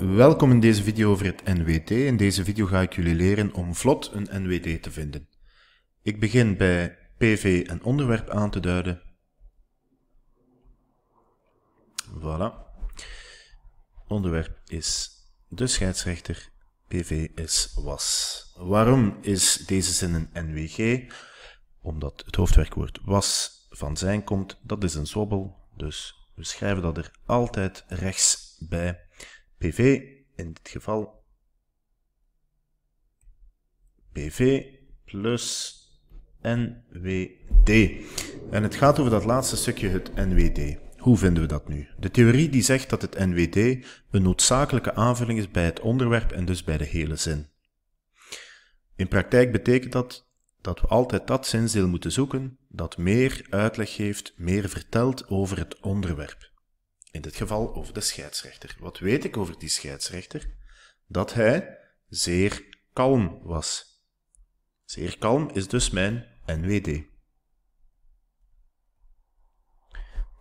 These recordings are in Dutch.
Welkom in deze video over het NWT. In deze video ga ik jullie leren om vlot een NWT te vinden. Ik begin bij PV en onderwerp aan te duiden. Voilà. Onderwerp is de scheidsrechter, PV is was. Waarom is deze zin een NWG? Omdat het hoofdwerkwoord was van zijn komt, dat is een zwobbel, dus we schrijven dat er altijd rechts bij. PV in dit geval PV plus NWD. En het gaat over dat laatste stukje, het NWD. Hoe vinden we dat nu? De theorie die zegt dat het NWD een noodzakelijke aanvulling is bij het onderwerp en dus bij de hele zin. In praktijk betekent dat dat we altijd dat zinsdeel moeten zoeken dat meer uitleg geeft, meer vertelt over het onderwerp. In dit geval over de scheidsrechter. Wat weet ik over die scheidsrechter? Dat hij zeer kalm was. Zeer kalm is dus mijn NWD.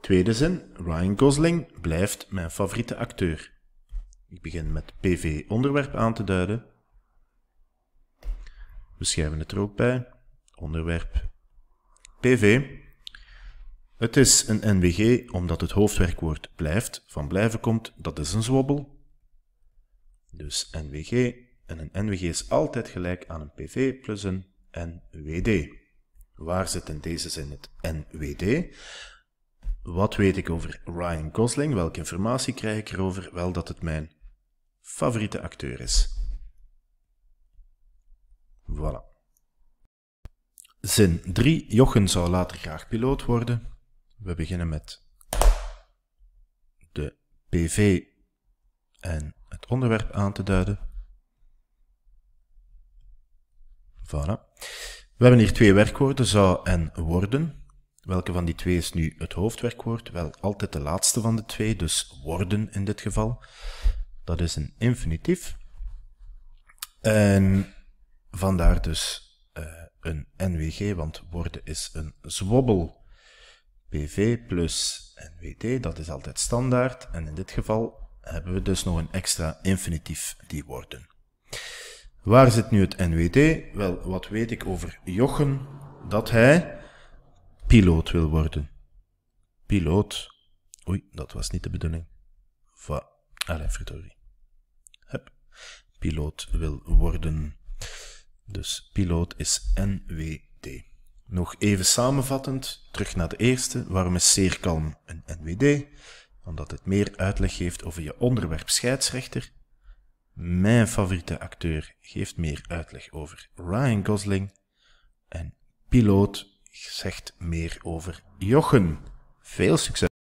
Tweede zin, Ryan Gosling blijft mijn favoriete acteur. Ik begin met PV-onderwerp aan te duiden. We schrijven het er ook bij. Onderwerp PV het is een NWG omdat het hoofdwerkwoord blijft van blijven komt, dat is een zwobbel. Dus NWG en een NWG is altijd gelijk aan een PV plus een NWD. Waar zit in deze zin het NWD? Wat weet ik over Ryan Gosling? Welke informatie krijg ik erover? Wel dat het mijn favoriete acteur is. Voilà. Zin 3. Jochen zou later graag piloot worden. We beginnen met de PV en het onderwerp aan te duiden. Voilà. We hebben hier twee werkwoorden, zou en worden. Welke van die twee is nu het hoofdwerkwoord? Wel, altijd de laatste van de twee, dus worden in dit geval. Dat is een infinitief. En vandaar dus eh, een NWG, want worden is een zwobbel. PV plus NWD, dat is altijd standaard. En in dit geval hebben we dus nog een extra infinitief die worden. Waar zit nu het NWD? Wel, wat weet ik over Jochen? Dat hij piloot wil worden. Piloot. Oei, dat was niet de bedoeling. Va. alle Frittori. Piloot wil worden. Dus piloot is NWD. Nog even samenvattend, terug naar de eerste. Waarom is zeer kalm een NWD? Omdat het meer uitleg geeft over je onderwerp scheidsrechter. Mijn favoriete acteur geeft meer uitleg over Ryan Gosling. En Piloot zegt meer over Jochen. Veel succes!